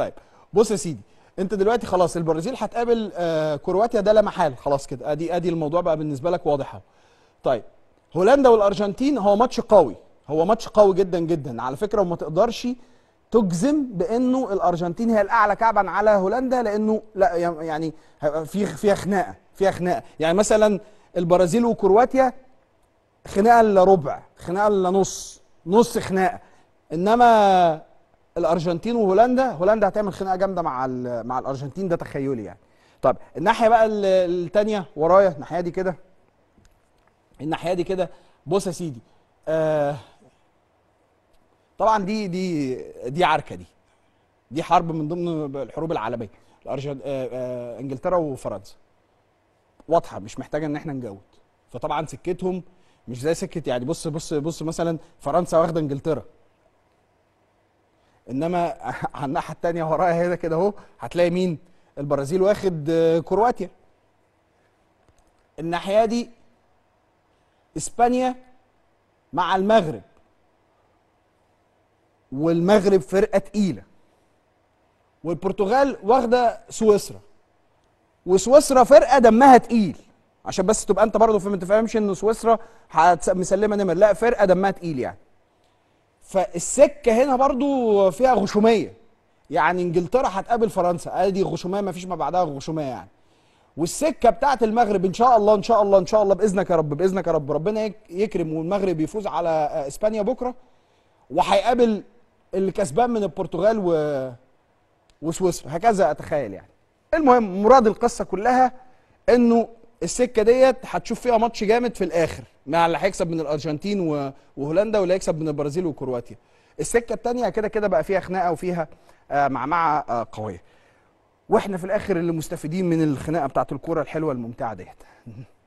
طيب بص يا سيدي انت دلوقتي خلاص البرازيل هتقابل آه كرواتيا ده لا محال خلاص كده ادي ادي الموضوع بقى بالنسبه لك واضحه طيب هولندا والارجنتين هو ماتش قوي هو ماتش قوي جدا جدا على فكره وما تقدرش تجزم بانه الارجنتين هي الاعلى كعبا على هولندا لانه لا يعني في فيها خناقه فيها خناقه يعني مثلا البرازيل وكرواتيا خناقه الا ربع خناقه الا نص نص خناقه انما الارجنتين وهولندا هولندا هتعمل خناقه جامده مع مع الارجنتين ده تخيلي يعني طب الناحيه بقى الثانيه ورايا الناحيه دي كده الناحيه دي كده بص يا سيدي آه طبعا دي دي دي عركه دي دي حرب من ضمن الحروب العالميه الارجنتين آه آه انجلترا وفرنسا واضحه مش محتاجه ان احنا نجود فطبعا سكتهم مش زي سكه يعني بص بص بص مثلا فرنسا واخده انجلترا انما على الناحيه الثانيه ورايا هنا كده اهو هتلاقي مين البرازيل واخد آه، كرواتيا الناحيه دي اسبانيا مع المغرب والمغرب فرقه تقيله والبرتغال واخده سويسرا وسويسرا فرقه دمها تقيل عشان بس تبقى انت برضه ما تفهمش ان سويسرا مسلمه نمر لا فرقه دمها تقيل يعني فالسكه هنا برضو فيها غشوميه يعني انجلترا هتقابل فرنسا ادي غشوميه ما فيش ما بعدها غشوميه يعني والسكه بتاعه المغرب ان شاء الله ان شاء الله ان شاء الله باذنك يا رب باذنك يا رب ربنا يكرم والمغرب يفوز على اسبانيا بكره وهيقابل اللي كسبان من البرتغال و... وسويسرا هكذا اتخيل يعني المهم مراد القصه كلها انه السكه ديت هتشوف فيها ماتش جامد في الاخر مع اللي هيكسب من الارجنتين وهولندا واللي هيكسب من البرازيل وكرواتيا السكه الثانيه كده كده بقى فيها خناقه وفيها آه، معمعه آه، قويه واحنا في الاخر اللي مستفيدين من الخناقه بتاعت الكوره الحلوه الممتعه ديت